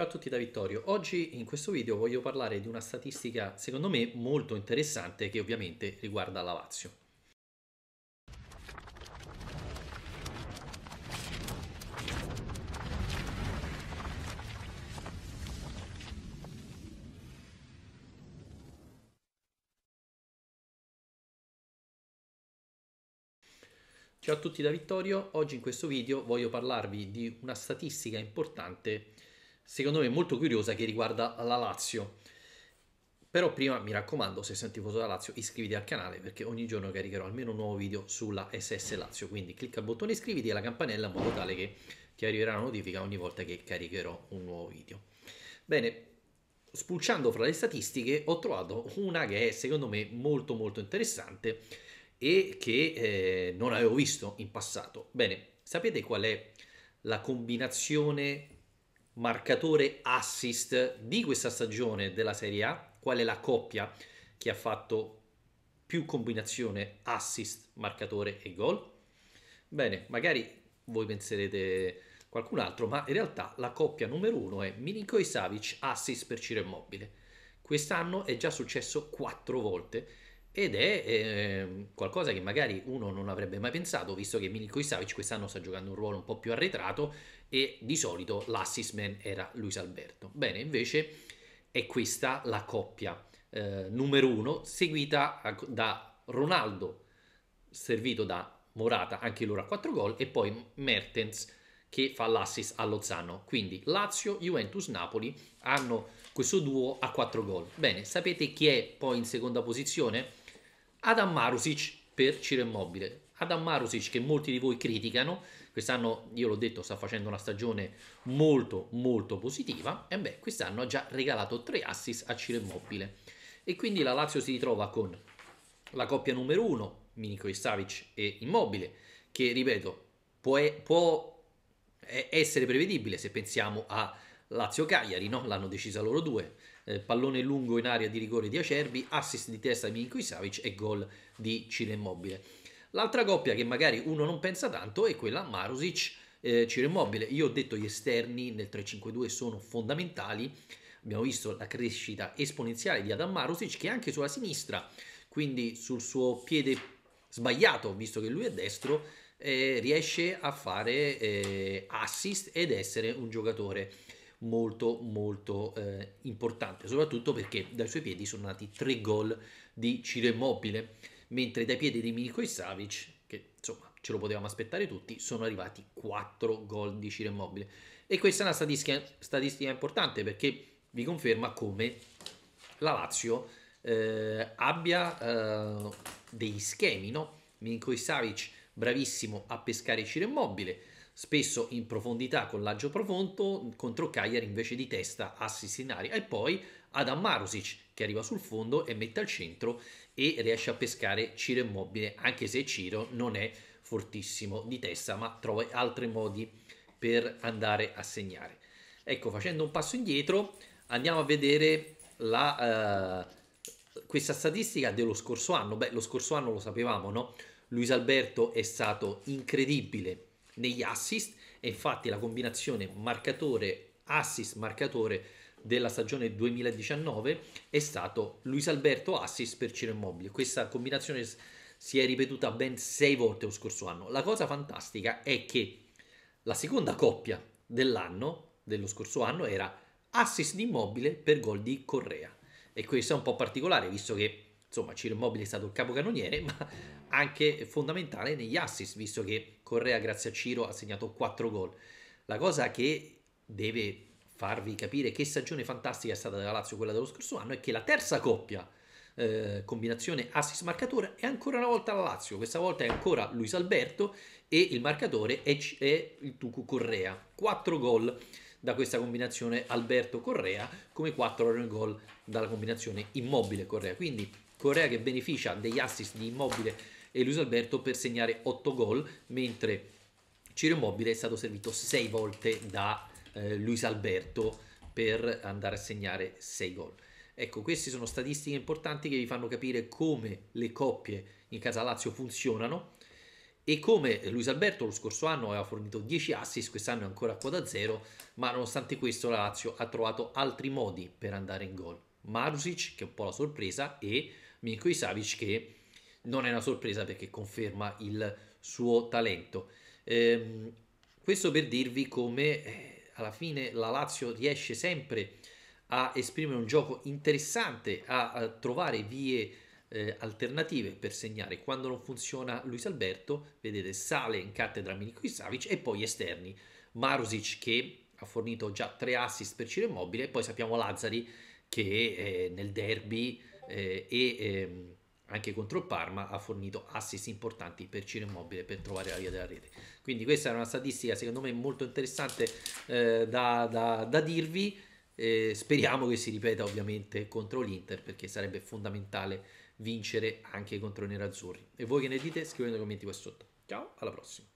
Ciao a tutti da Vittorio, oggi in questo video voglio parlare di una statistica secondo me molto interessante che ovviamente riguarda la Lazio. Ciao a tutti da Vittorio, oggi in questo video voglio parlarvi di una statistica importante secondo me molto curiosa che riguarda la Lazio. Però prima mi raccomando, se senti foto tifoso della Lazio, iscriviti al canale perché ogni giorno caricherò almeno un nuovo video sulla SS Lazio. Quindi clicca al bottone iscriviti e la campanella in modo tale che ti arriverà la notifica ogni volta che caricherò un nuovo video. Bene, spulciando fra le statistiche ho trovato una che è secondo me molto molto interessante e che eh, non avevo visto in passato. Bene, sapete qual è la combinazione marcatore assist di questa stagione della Serie A, qual è la coppia che ha fatto più combinazione assist, marcatore e gol? Bene, magari voi penserete qualcun altro, ma in realtà la coppia numero uno è Milinkovic Savic assist per Ciro Immobile. Quest'anno è già successo quattro volte ed è eh, qualcosa che magari uno non avrebbe mai pensato, visto che Milinkovic Savic quest'anno sta giocando un ruolo un po' più arretrato e di solito l'assist man era Luis Alberto. Bene, invece è questa la coppia eh, numero uno, seguita da Ronaldo, servito da Morata, anche loro a 4 gol, e poi Mertens che fa l'assist a Lozano. Quindi Lazio, Juventus, Napoli hanno questo duo a 4 gol. Bene, sapete chi è poi in seconda posizione? Adam Marusic per Ciro Immobile. Adam Marusic che molti di voi criticano, quest'anno io l'ho detto sta facendo una stagione molto molto positiva, e beh quest'anno ha già regalato tre assist a Ciro Immobile. E quindi la Lazio si ritrova con la coppia numero uno, Milinkovic Savic e Immobile, che ripeto può, può essere prevedibile se pensiamo a Lazio Cagliari, no? l'hanno decisa loro due, eh, pallone lungo in area di rigore di Acerbi, assist di testa di Milinkovic Savic e gol di Ciro Immobile. L'altra coppia che magari uno non pensa tanto è quella Marusic eh, Ciro Immobile. Io ho detto gli esterni nel 3-5-2 sono fondamentali. Abbiamo visto la crescita esponenziale di Adam Marusic che anche sulla sinistra, quindi sul suo piede sbagliato, visto che lui è destro, eh, riesce a fare eh, assist ed essere un giocatore molto molto eh, importante, soprattutto perché dai suoi piedi sono nati tre gol di Ciro Immobile, mentre dai piedi di Milinko Savic, che insomma ce lo potevamo aspettare tutti, sono arrivati quattro gol di Ciro Immobile. E questa è una statistica, statistica importante perché vi conferma come la Lazio eh, abbia eh, degli schemi, no? Milinko Savic bravissimo a pescare Ciro Immobile, spesso in profondità con l'aggio profondo, contro Cagliari invece di testa assist in aria e poi Adam Marusic che arriva sul fondo e mette al centro e riesce a pescare Ciro Immobile, anche se Ciro non è fortissimo di testa, ma trova altri modi per andare a segnare. Ecco, facendo un passo indietro, andiamo a vedere la, eh, questa statistica dello scorso anno. Beh, lo scorso anno lo sapevamo, no? Luis Alberto è stato incredibile negli assist e infatti la combinazione marcatore assist marcatore della stagione 2019 è stato Luis Alberto assist per Ciro Immobile. Questa combinazione si è ripetuta ben sei volte lo scorso anno. La cosa fantastica è che la seconda coppia dell'anno, dello scorso anno, era assist di Immobile per gol di Correa. E questo è un po' particolare, visto che insomma Ciro Immobile è stato il capocannoniere, ma anche fondamentale negli assist, visto che Correa grazie a Ciro ha segnato 4 gol. La cosa che deve farvi capire che stagione fantastica è stata della Lazio quella dello scorso anno è che la terza coppia eh, combinazione assist marcatore è ancora una volta la Lazio, questa volta è ancora Luis Alberto e il marcatore è, C- è il Tucu Correa. 4 gol da questa combinazione Alberto Correa, come 4 erano i gol dalla combinazione Immobile Correa. Quindi Correa che beneficia degli assist di Immobile e Luis Alberto per segnare 8 gol, mentre Ciro Immobile è stato servito 6 volte da eh, Luis Alberto per andare a segnare 6 gol. Ecco, queste sono statistiche importanti che vi fanno capire come le coppie in casa Lazio funzionano e come Luis Alberto lo scorso anno aveva fornito 10 assist, quest'anno è ancora a quota 0, ma nonostante questo la Lazio ha trovato altri modi per andare in gol. Marusic, che è un po' la sorpresa, e Minko Isavic, che non è una sorpresa perché conferma il suo talento. Ehm, questo per dirvi come eh, alla fine la Lazio riesce sempre a esprimere un gioco interessante, a, a trovare vie eh, alternative per segnare quando non funziona Luis Alberto, vedete sale in cattedra Milinkovic Savic e poi esterni Marusic che ha fornito già tre assist per Ciro Immobile e poi sappiamo Lazzari che eh, nel derby eh, e ehm, anche contro il Parma ha fornito assist importanti per Ciro Immobile per trovare la via della rete. Quindi questa è una statistica secondo me molto interessante eh, da, da, da, dirvi, eh, speriamo che si ripeta ovviamente contro l'Inter perché sarebbe fondamentale vincere anche contro i nerazzurri. E voi che ne dite? Scrivete nei commenti qua sotto. Ciao, alla prossima.